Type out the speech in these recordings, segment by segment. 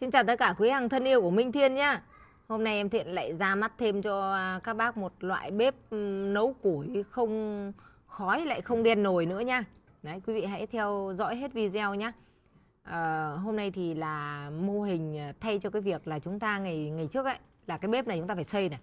Xin chào tất cả quý hàng thân yêu của Minh Thiên nhá. Hôm nay em Thiện lại ra mắt thêm cho à, các bác một loại bếp nấu củi không khói lại không đen nồi nữa nhá. Đấy, quý vị hãy theo dõi hết video nhá. À, hôm nay thì là mô hình à, thay cho cái việc là chúng ta ngày ngày trước ấy là cái bếp này chúng ta phải xây này.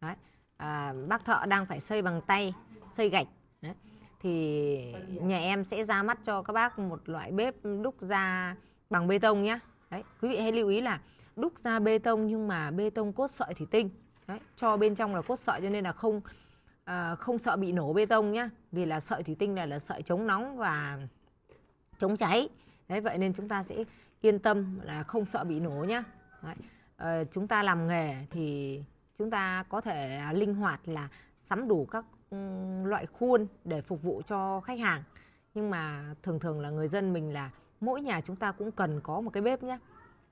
Đấy. À, bác thợ đang phải xây bằng tay, xây gạch. Đấy. Thì nhà em sẽ ra mắt cho các bác một loại bếp đúc ra bằng bê tông nhá đấy quý vị hãy lưu ý là đúc ra bê tông nhưng mà bê tông cốt sợi thủy tinh đấy, cho bên trong là cốt sợi cho nên là không à, không sợ bị nổ bê tông nhá vì là sợi thủy tinh này là sợi chống nóng và chống cháy đấy vậy nên chúng ta sẽ yên tâm là không sợ bị nổ nhá đấy. À, chúng ta làm nghề thì chúng ta có thể à, linh hoạt là sắm đủ các ừ, loại khuôn để phục vụ cho khách hàng nhưng mà thường thường là người dân mình là mỗi nhà chúng ta cũng cần có một cái bếp nhé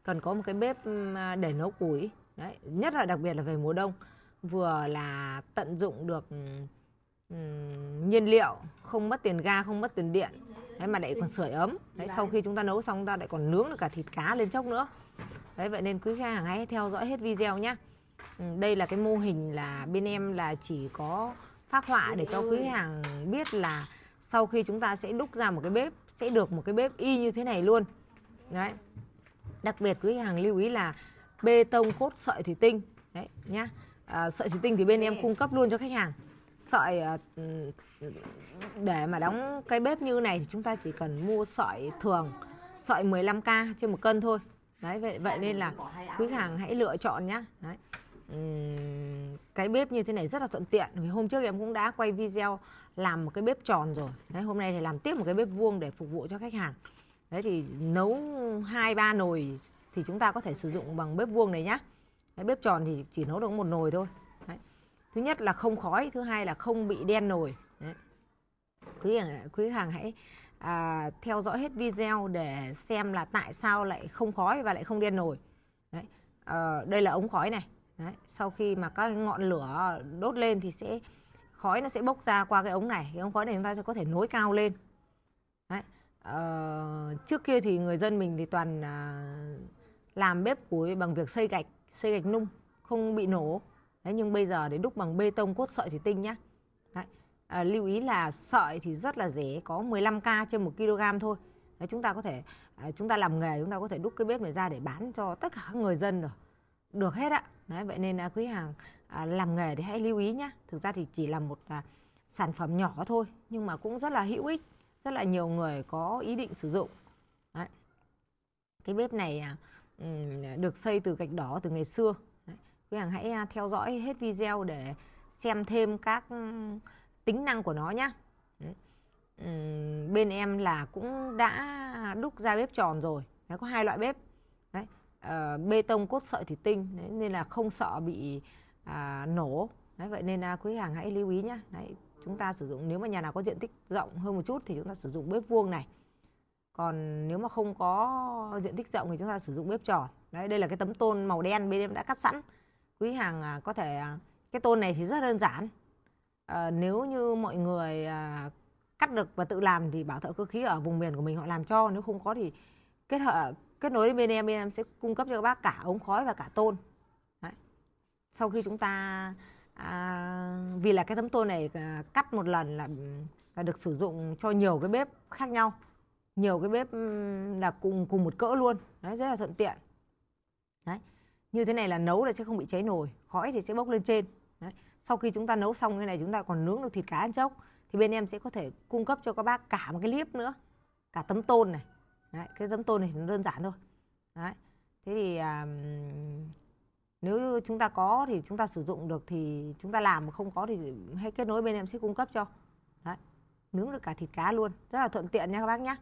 cần có một cái bếp à, để nấu củi đấy nhất là đặc biệt là về mùa đông vừa là tận dụng được um, nhiên liệu không mất tiền ga không mất tiền điện đấy mà lại còn sưởi ấm đấy sau khi chúng ta nấu xong ta lại còn nướng được cả thịt cá lên chốc nữa đấy vậy nên quý khách hàng hãy theo dõi hết video nhé đây là cái mô hình là bên em là chỉ có phát họa để cho quý hàng biết là sau khi chúng ta sẽ đúc ra một cái bếp sẽ được một cái bếp y như thế này luôn đấy đặc biệt quý hàng lưu ý là bê tông cốt sợi thủy tinh đấy nhá à, sợi thủy tinh thì bên em ừ. cung cấp luôn cho khách hàng sợi à, để mà đóng cái bếp như này thì chúng ta chỉ cần mua sợi thường sợi 15k trên một cân thôi đấy vậy vậy nên là quý hàng hãy lựa chọn nhá đấy cái bếp như thế này rất là thuận tiện vì hôm trước em cũng đã quay video làm một cái bếp tròn rồi đấy hôm nay thì làm tiếp một cái bếp vuông để phục vụ cho khách hàng đấy thì nấu hai ba nồi thì chúng ta có thể sử dụng bằng bếp vuông này nhá đấy, bếp tròn thì chỉ nấu được một nồi thôi đấy. thứ nhất là không khói thứ hai là không bị đen nồi đấy. quý hàng, quý hàng hãy à, theo dõi hết video để xem là tại sao lại không khói và lại không đen nồi đấy. À, đây là ống khói này Đấy, sau khi mà các ngọn lửa đốt lên thì sẽ khói nó sẽ bốc ra qua cái ống này cái ống khói này chúng ta sẽ có thể nối cao lên Đấy. Ờ, trước kia thì người dân mình thì toàn à, làm bếp củi bằng việc xây gạch xây gạch nung không bị nổ Đấy, nhưng bây giờ để đúc bằng bê tông cốt sợi thủy tinh nhá Đấy. À, lưu ý là sợi thì rất là rẻ có 15k trên 1 kg thôi Đấy, chúng ta có thể à, chúng ta làm nghề chúng ta có thể đúc cái bếp này ra để bán cho tất cả người dân rồi được hết ạ Đấy, vậy nên à, quý hàng à, làm nghề thì hãy lưu ý nhé thực ra thì chỉ là một à, sản phẩm nhỏ thôi nhưng mà cũng rất là hữu ích rất là nhiều người có ý định sử dụng Đấy. cái bếp này à, được xây từ gạch đỏ từ ngày xưa Đấy. quý hàng hãy à, theo dõi hết video để xem thêm các tính năng của nó nhé bên em là cũng đã đúc ra bếp tròn rồi Đấy, có hai loại bếp Ờ, bê tông cốt sợi thủy tinh đấy, nên là không sợ bị uh, nổ đấy, vậy nên uh, quý hàng hãy lưu ý nhé đấy, chúng ta sử dụng nếu mà nhà nào có diện tích rộng hơn một chút thì chúng ta sử dụng bếp vuông này còn nếu mà không có diện tích rộng thì chúng ta sử dụng bếp tròn đấy đây là cái tấm tôn màu đen bên em đã cắt sẵn quý hàng à, có thể cái tôn này thì rất đơn giản à, nếu như mọi người à, cắt được và tự làm thì bảo thợ cơ khí ở vùng miền của mình họ làm cho nếu không có thì kết hợp kết nối đến bên em bên em sẽ cung cấp cho các bác cả ống khói và cả tôn Đấy. sau khi chúng ta à, vì là cái tấm tôn này à, cắt một lần là, là được sử dụng cho nhiều cái bếp khác nhau nhiều cái bếp là cùng cùng một cỡ luôn Đấy, rất là thuận tiện Đấy. như thế này là nấu là sẽ không bị cháy nồi khói thì sẽ bốc lên trên Đấy. sau khi chúng ta nấu xong cái này chúng ta còn nướng được thịt cá ăn chốc thì bên em sẽ có thể cung cấp cho các bác cả một cái liếp nữa cả tấm tôn này Đấy, cái dâm tôm này nó đơn giản thôi Đấy. thế thì à, nếu chúng ta có thì chúng ta sử dụng được thì chúng ta làm mà không có thì hãy kết nối bên em sẽ cung cấp cho Đấy. nướng được cả thịt cá luôn rất là thuận tiện nha các bác nhé